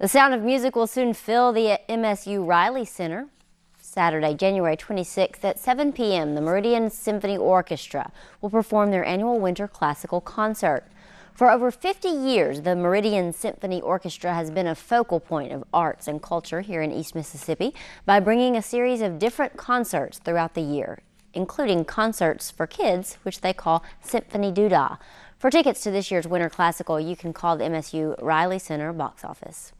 The Sound of Music will soon fill the MSU Riley Center. Saturday, January 26th at 7 p.m., the Meridian Symphony Orchestra will perform their annual winter classical concert. For over 50 years, the Meridian Symphony Orchestra has been a focal point of arts and culture here in East Mississippi by bringing a series of different concerts throughout the year, including concerts for kids, which they call Symphony Doodah. For tickets to this year's Winter Classical, you can call the MSU Riley Center box office.